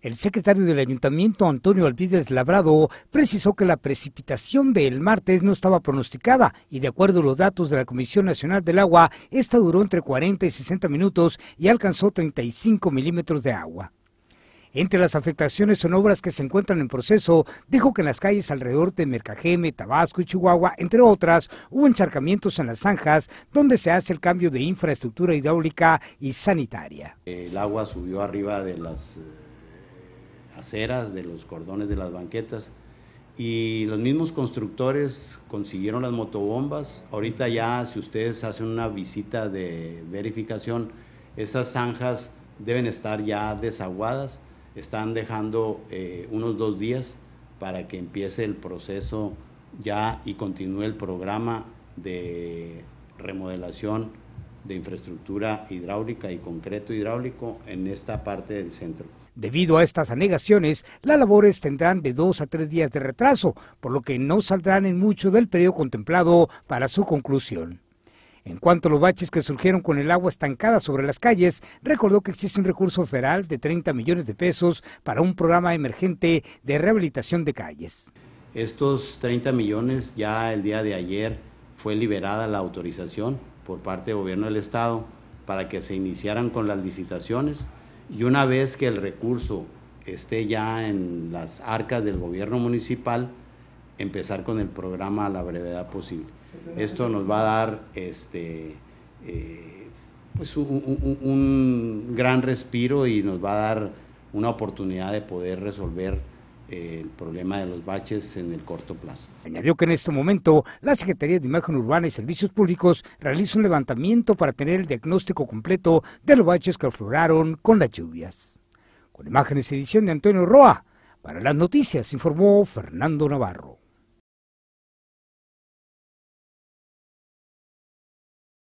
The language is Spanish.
El secretario del ayuntamiento, Antonio Alvides Labrado, precisó que la precipitación del martes no estaba pronosticada y de acuerdo a los datos de la Comisión Nacional del Agua, esta duró entre 40 y 60 minutos y alcanzó 35 milímetros de agua. Entre las afectaciones son obras que se encuentran en proceso. Dijo que en las calles alrededor de Mercajeme, Tabasco y Chihuahua, entre otras, hubo encharcamientos en las zanjas donde se hace el cambio de infraestructura hidráulica y sanitaria. El agua subió arriba de las eh, aceras, de los cordones de las banquetas. Y los mismos constructores consiguieron las motobombas. Ahorita ya, si ustedes hacen una visita de verificación, esas zanjas deben estar ya desaguadas. Están dejando eh, unos dos días para que empiece el proceso ya y continúe el programa de remodelación de infraestructura hidráulica y concreto hidráulico en esta parte del centro. Debido a estas anegaciones, las labores tendrán de dos a tres días de retraso, por lo que no saldrán en mucho del periodo contemplado para su conclusión. En cuanto a los baches que surgieron con el agua estancada sobre las calles, recordó que existe un recurso federal de 30 millones de pesos para un programa emergente de rehabilitación de calles. Estos 30 millones ya el día de ayer fue liberada la autorización por parte del gobierno del Estado para que se iniciaran con las licitaciones y una vez que el recurso esté ya en las arcas del gobierno municipal, empezar con el programa a la brevedad posible. Esto nos va a dar este, eh, pues un gran respiro y nos va a dar una oportunidad de poder resolver el problema de los baches en el corto plazo. Añadió que en este momento la Secretaría de Imagen Urbana y Servicios Públicos realiza un levantamiento para tener el diagnóstico completo de los baches que afloraron con las lluvias. Con imágenes de edición de Antonio Roa, para las noticias informó Fernando Navarro.